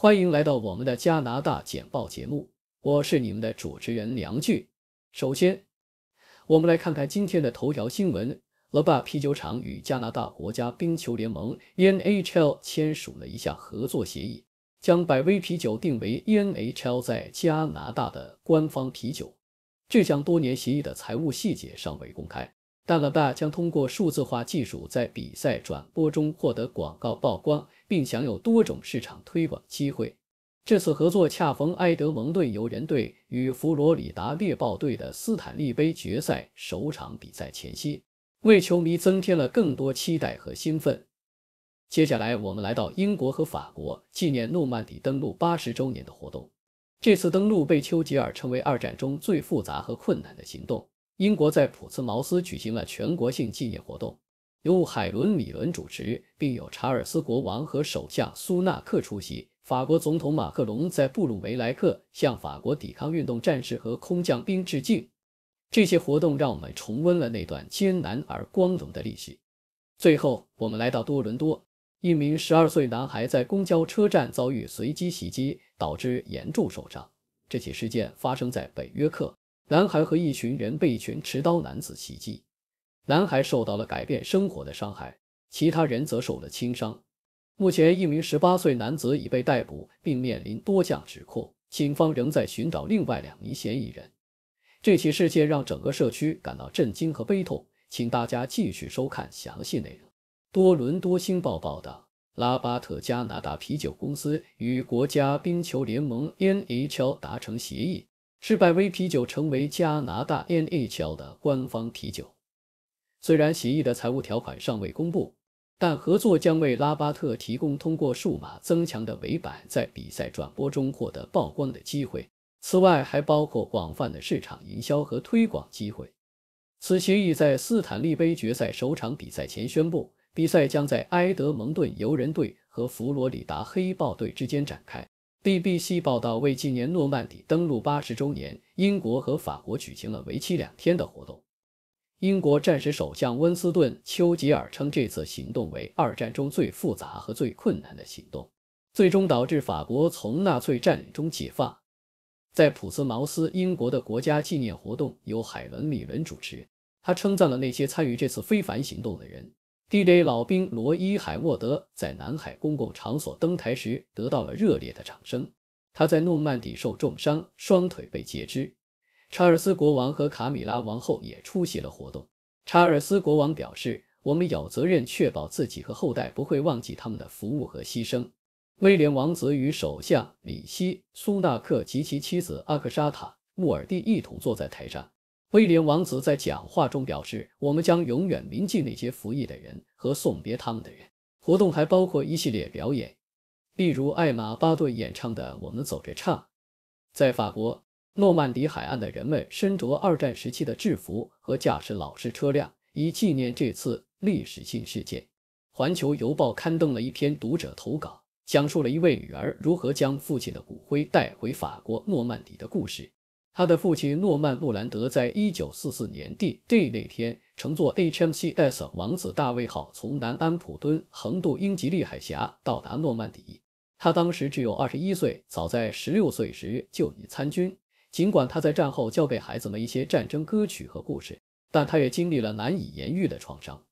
欢迎来到我们的加拿大简报节目，我是你们的主持人梁俊。首先，我们来看看今天的头条新闻：乐霸啤酒厂与加拿大国家冰球联盟 （NHL） 签署了一项合作协议，将百威啤酒定为 NHL 在加拿大的官方啤酒。这项多年协议的财务细节尚未公开。大老大将通过数字化技术在比赛转播中获得广告曝光，并享有多种市场推广机会。这次合作恰逢埃德蒙顿游人队与佛罗里达猎豹队的斯坦利杯决赛首场比赛前夕，为球迷增添了更多期待和兴奋。接下来，我们来到英国和法国，纪念诺曼底登陆八十周年的活动。这次登陆被丘吉尔称为二战中最复杂和困难的行动。英国在普茨茅斯举行了全国性纪念活动，由海伦米伦主持，并有查尔斯国王和首相苏纳克出席。法国总统马克龙在布鲁维莱克向法国抵抗运动战士和空降兵致敬。这些活动让我们重温了那段艰难而光荣的历史。最后，我们来到多伦多，一名12岁男孩在公交车站遭遇随机袭击，导致严重受伤。这起事件发生在北约克。男孩和一群人被一群持刀男子袭击，男孩受到了改变生活的伤害，其他人则受了轻伤。目前，一名十八岁男子已被逮捕，并面临多项指控。警方仍在寻找另外两名嫌疑人。这起事件让整个社区感到震惊和悲痛，请大家继续收看详细内容。多伦多星报报道，拉巴特加拿大啤酒公司与国家冰球联盟 （NHL） 达成协议。是百威啤酒成为加拿大 NHL 的官方啤酒。虽然协议的财务条款尚未公布，但合作将为拉巴特提供通过数码增强的尾板在比赛转播中获得曝光的机会。此外，还包括广泛的市场营销和推广机会。此协议在斯坦利杯决赛首场比赛前宣布，比赛将在埃德蒙顿游人队和佛罗里达黑豹队之间展开。BBC 报道，为纪念诺曼底登陆八十周年，英国和法国举行了为期两天的活动。英国战时首相温斯顿·丘吉尔称这次行动为二战中最复杂和最困难的行动，最终导致法国从纳粹占领中解放。在普斯茅斯，英国的国家纪念活动由海伦·米伦主持，他称赞了那些参与这次非凡行动的人。DJ 老兵罗伊·海沃德在南海公共场所登台时得到了热烈的掌声。他在诺曼底受重伤，双腿被截肢。查尔斯国王和卡米拉王后也出席了活动。查尔斯国王表示：“我们有责任确保自己和后代不会忘记他们的服务和牺牲。”威廉王子与首相里希·苏纳克及其妻子阿克沙塔·穆尔蒂一同坐在台上。威廉王子在讲话中表示：“我们将永远铭记那些服役的人和送别他们的人。”活动还包括一系列表演，例如艾玛巴顿演唱的《我们走着唱》。在法国诺曼底海岸的人们身着二战时期的制服和驾驶老式车辆，以纪念这次历史性事件。《环球邮报》刊登了一篇读者投稿，讲述了一位女儿如何将父亲的骨灰带回法国诺曼底的故事。他的父亲诺曼·诺兰德在一九四四年的那天乘坐 H M C S 王子大卫号从南安普敦横渡英吉利海峡到达诺曼底。他当时只有二十一岁，早在十六岁时就已参军。尽管他在战后教给孩子们一些战争歌曲和故事，但他也经历了难以言喻的创伤。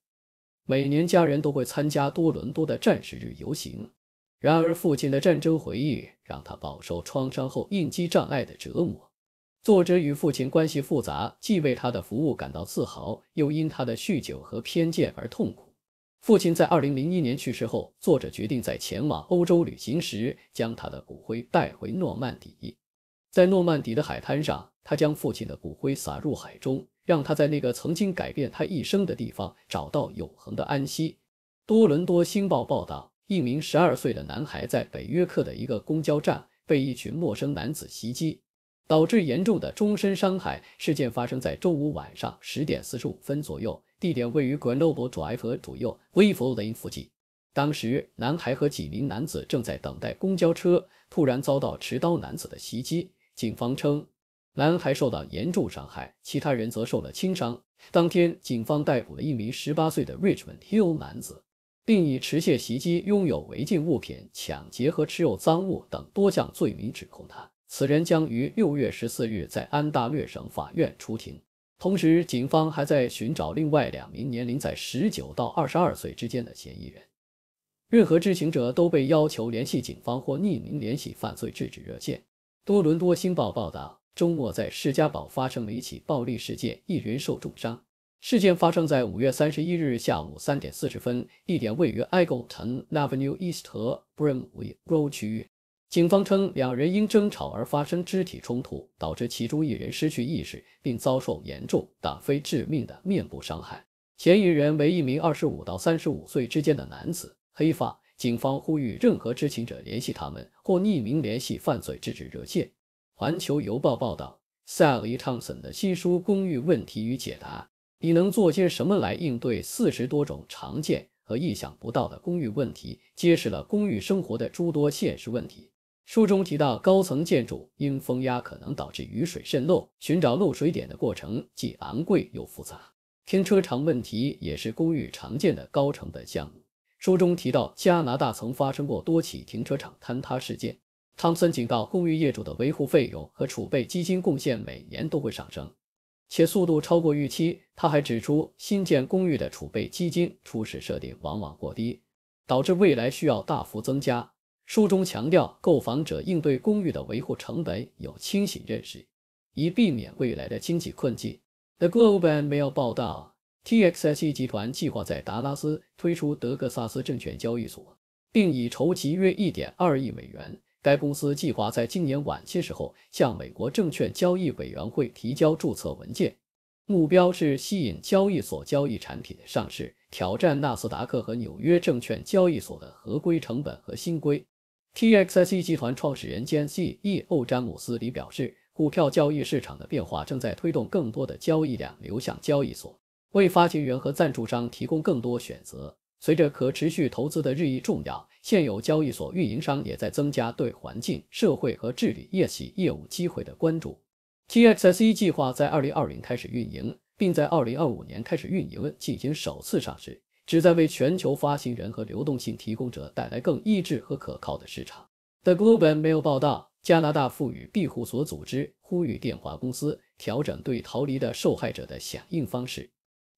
每年家人都会参加多伦多的战士日游行，然而父亲的战争回忆让他饱受创伤后应激障碍的折磨。作者与父亲关系复杂，既为他的服务感到自豪，又因他的酗酒和偏见而痛苦。父亲在2001年去世后，作者决定在前往欧洲旅行时将他的骨灰带回诺曼底。在诺曼底的海滩上，他将父亲的骨灰撒入海中，让他在那个曾经改变他一生的地方找到永恒的安息。多伦多星报报道，一名12岁的男孩在北约克的一个公交站被一群陌生男子袭击。导致严重的终身伤害。事件发生在周五晚上十点四十五分左右，地点位于 g r e n o b l e Drive 左右 w e y f o l d n 附近。当时，男孩和几名男子正在等待公交车，突然遭到持刀男子的袭击。警方称，男孩受到严重伤害，其他人则受了轻伤。当天，警方逮捕了一名十八岁的 Richmond Hill 男子，并以持械袭击、拥有违禁物品、抢劫和持有赃物等多项罪名指控他。此人将于六月十四日在安大略省法院出庭。同时，警方还在寻找另外两名年龄在十九到二十二岁之间的嫌疑人。任何知情者都被要求联系警方或匿名联系犯罪制止热线。多伦多星报报道，周末在施迦堡发生了一起暴力事件，一人受重伤。事件发生在五月三十一日下午三点四十分，地点位于 Eagleton Avenue East 和 Brimley Road 区域。警方称，两人因争吵而发生肢体冲突，导致其中一人失去意识，并遭受严重但非致命的面部伤害。嫌疑人为一名二十五到三十五岁之间的男子，黑发。警方呼吁任何知情者联系他们或匿名联系犯罪制止热线。环球邮报报道，《萨利·汤森的新书《公寓问题与解答》：你能做些什么来应对四十多种常见和意想不到的公寓问题？揭示了公寓生活的诸多现实问题。书中提到，高层建筑因风压可能导致雨水渗漏，寻找漏水点的过程既昂贵又复杂。停车场问题也是公寓常见的高成本项目。书中提到，加拿大曾发生过多起停车场坍塌事件。汤森警告，公寓业主的维护费用和储备基金贡献每年都会上升，且速度超过预期。他还指出，新建公寓的储备基金初始设定往往过低，导致未来需要大幅增加。书中强调，购房者应对公寓的维护成本有清醒认识，以避免未来的经济困境。The Globe and Mail 报道，TXSE 集团计划在达拉斯推出德克萨斯证券交易所，并已筹集约1.2亿美元。该公司计划在今年晚些时候向美国证券交易委员会提交注册文件，目标是吸引交易所交易产品上市，挑战纳斯达克和纽约证券交易所的合规成本和新规。t x s e 集团创始人兼 CEO 詹姆斯里表示，股票交易市场的变化正在推动更多的交易量流向交易所，为发行人和赞助商提供更多选择。随着可持续投资的日益重要，现有交易所运营商也在增加对环境、社会和治理业企业务机会的关注。t x s e 计划在2020开始运营，并在2025年开始运营进行首次上市。旨在为全球发行人和流动性提供者带来更一致和可靠的市场。The Globe a l 没有报道，加拿大赋予庇护所组织呼吁电话公司调整对逃离的受害者的响应方式，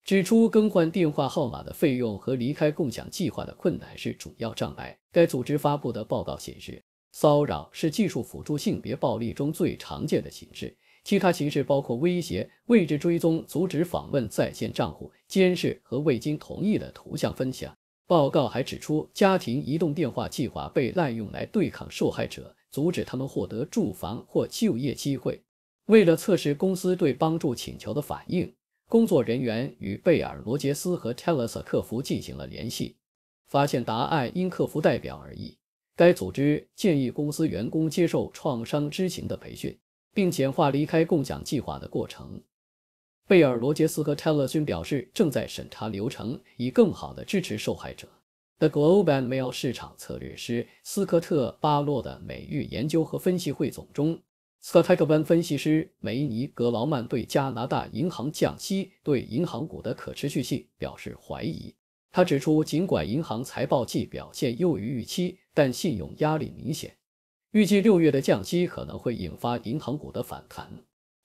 指出更换电话号码的费用和离开共享计划的困难是主要障碍。该组织发布的报告显示，骚扰是技术辅助性别暴力中最常见的形式。其他形式包括威胁、位置追踪、阻止访问在线账户、监视和未经同意的图像分享。报告还指出，家庭移动电话计划被滥用来对抗受害者，阻止他们获得住房或就业机会。为了测试公司对帮助请求的反应，工作人员与贝尔、罗杰斯和 Telus 客服进行了联系，发现答案因客服代表而异。该组织建议公司员工接受创伤知情的培训。并简化离开共享计划的过程。贝尔罗杰斯和泰勒逊表示，正在审查流程，以更好的支持受害者。The g l o b a n Mail 市场策略师斯科特巴洛的美誉研究和分析汇总中，Scoty 克班分析师梅尼格劳曼对加拿大银行降息对银行股的可持续性表示怀疑。他指出，尽管银行财报季表现优于预期，但信用压力明显。预计六月的降息可能会引发银行股的反弹，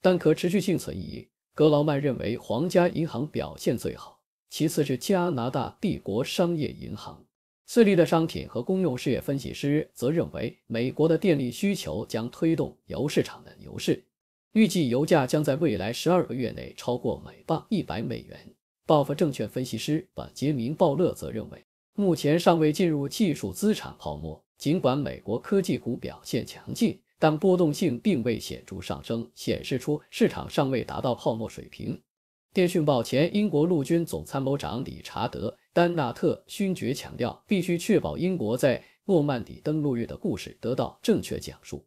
但可持续性存疑。格劳曼认为皇家银行表现最好，其次是加拿大帝国商业银行。四力的商品和公用事业分析师则认为，美国的电力需求将推动油市场的牛市，预计油价将在未来十二个月内超过每磅一百美元。报复证券分析师本杰明鲍勒则认为，目前尚未进入技术资产泡沫。尽管美国科技股表现强劲，但波动性并未显著上升，显示出市场尚未达到泡沫水平。电讯报前英国陆军总参谋长理查德·丹纳特勋爵强调，必须确保英国在诺曼底登陆日的故事得到正确讲述。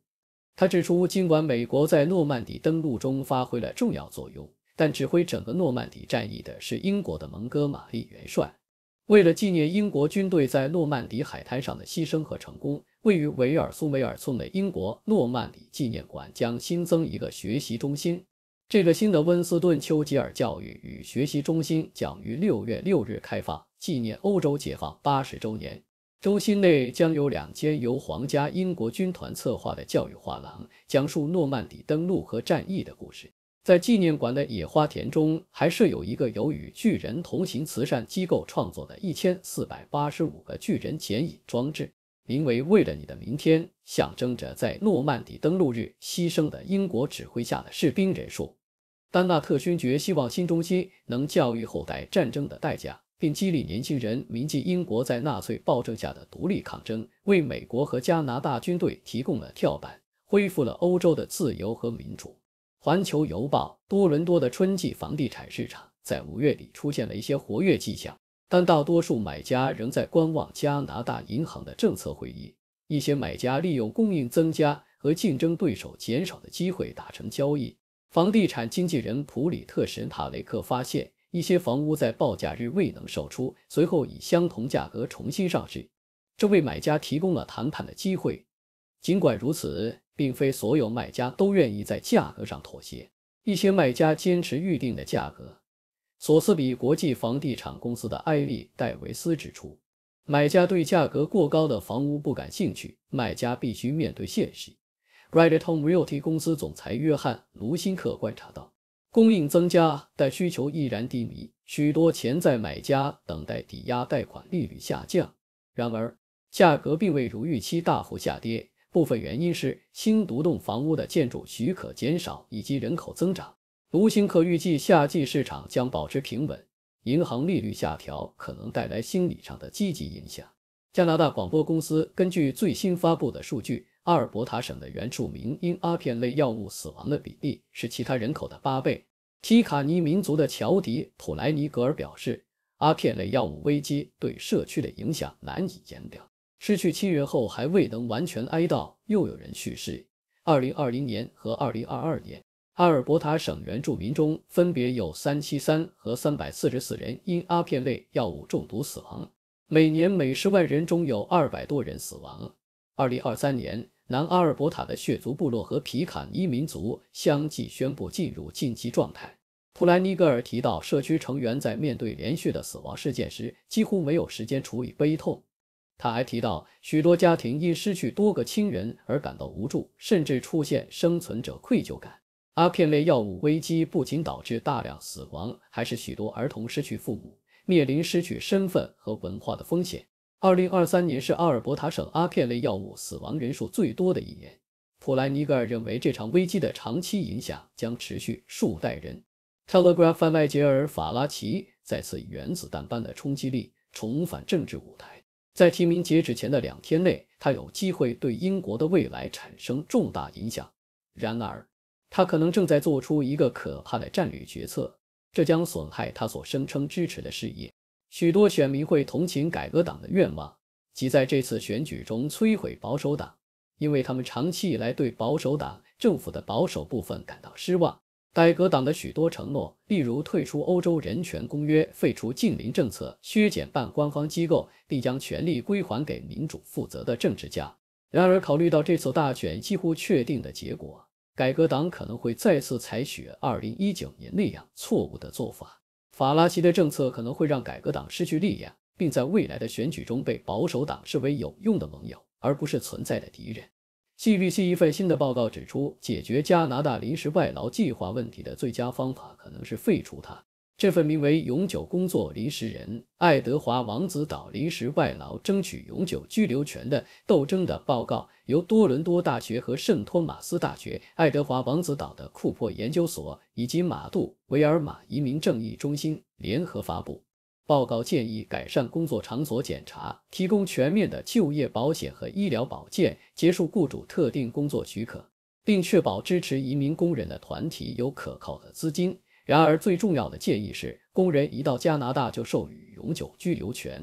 他指出，尽管美国在诺曼底登陆中发挥了重要作用，但指挥整个诺曼底战役的是英国的蒙哥马利元帅。为了纪念英国军队在诺曼底海滩上的牺牲和成功，位于维尔苏梅尔村的英国诺曼底纪念馆将新增一个学习中心。这个新的温斯顿·丘吉尔教育与学习中心将于6月6日开放，纪念欧洲解放80周年。中心内将有两间由皇家英国军团策划的教育画廊，讲述诺曼底登陆和战役的故事。在纪念馆的野花田中，还设有一个由与巨人同行慈善机构创作的1485个巨人剪影装置，名为“为了你的明天”，象征着在诺曼底登陆日牺牲的英国指挥下的士兵人数。丹纳特勋爵希望新中心能教育后代战争的代价，并激励年轻人铭记英国在纳粹暴政下的独立抗争，为美国和加拿大军队提供了跳板，恢复了欧洲的自由和民主。《环球邮报》：多伦多的春季房地产市场在五月底出现了一些活跃迹象，但大多数买家仍在观望加拿大银行的政策会议。一些买家利用供应增加和竞争对手减少的机会达成交易。房地产经纪人普里特什塔雷克发现，一些房屋在报价日未能售出，随后以相同价格重新上市，这为买家提供了谈判的机会。尽管如此，并非所有卖家都愿意在价格上妥协。一些卖家坚持预定的价格。索斯比国际房地产公司的埃利·戴维斯指出，买家对价格过高的房屋不感兴趣，卖家必须面对现实。Redstone Realty 公司总裁约翰·卢辛克观察到，供应增加，但需求依然低迷，许多潜在买家等待抵押贷款利率下降。然而，价格并未如预期大幅下跌。部分原因是新独栋房屋的建筑许可减少以及人口增长。卢辛克预计夏季市场将保持平稳，银行利率下调可能带来心理上的积极影响。加拿大广播公司根据最新发布的数据，阿尔伯塔省的原住民因阿片类药物死亡的比例是其他人口的八倍。提卡尼民族的乔迪·普莱尼格尔表示，阿片类药物危机对社区的影响难以言表。失去亲人后还未能完全哀悼，又有人去世。二零二零年和二零二二年，阿尔伯塔省原住民中分别有三七三和三百四十四人因阿片类药物中毒死亡，每年每十万人中有二百多人死亡。二零二三年，南阿尔伯塔的血族部落和皮卡尼民族相继宣布进入紧急状态。普莱尼格尔提到，社区成员在面对连续的死亡事件时，几乎没有时间处理悲痛。他还提到，许多家庭因失去多个亲人而感到无助，甚至出现生存者愧疚感。阿片类药物危机不仅导致大量死亡，还是许多儿童失去父母，面临失去身份和文化的风险。二零二三年是阿尔伯塔省阿片类药物死亡人数最多的一年。普莱尼格尔认为，这场危机的长期影响将持续数代人。《Telegraph》迈杰尔法拉奇再次原子弹般的冲击力重返政治舞台。在提名截止前的两天内，他有机会对英国的未来产生重大影响。然而，他可能正在做出一个可怕的战略决策，这将损害他所声称支持的事业。许多选民会同情改革党的愿望，即在这次选举中摧毁保守党，因为他们长期以来对保守党政府的保守部分感到失望。改革党的许多承诺，例如退出欧洲人权公约、废除近邻政策、削减半官方机构，并将权力归还给民主负责的政治家。然而，考虑到这次大选几乎确定的结果，改革党可能会再次采取2019年那样错误的做法。法拉奇的政策可能会让改革党失去力量，并在未来的选举中被保守党视为有用的盟友，而不是存在的敌人。纪律系一份新的报告指出，解决加拿大临时外劳计划问题的最佳方法可能是废除它。这份名为《永久工作临时人：爱德华王子岛临时外劳争取永久居留权的斗争》的报告，由多伦多大学和圣托马斯大学爱德华王子岛的库珀研究所以及马杜维尔马移民正义中心联合发布。报告建议改善工作场所检查，提供全面的就业保险和医疗保健，结束雇主特定工作许可，并确保支持移民工人的团体有可靠的资金。然而，最重要的建议是，工人一到加拿大就授予永久居留权，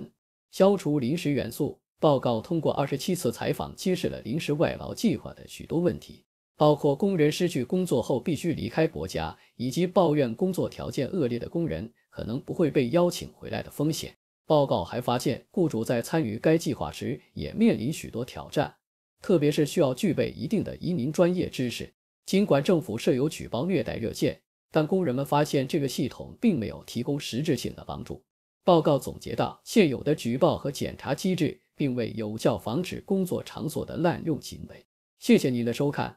消除临时元素。报告通过二十七次采访揭示了临时外劳计划的许多问题。包括工人失去工作后必须离开国家，以及抱怨工作条件恶劣的工人可能不会被邀请回来的风险。报告还发现，雇主在参与该计划时也面临许多挑战，特别是需要具备一定的移民专业知识。尽管政府设有举报虐待热线，但工人们发现这个系统并没有提供实质性的帮助。报告总结道：现有的举报和检查机制并未有效防止工作场所的滥用行为。谢谢您的收看。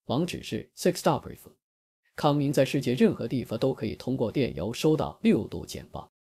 网址是 s i x d e g r e e f 康明在世界任何地方都可以通过电邮收到六度简报。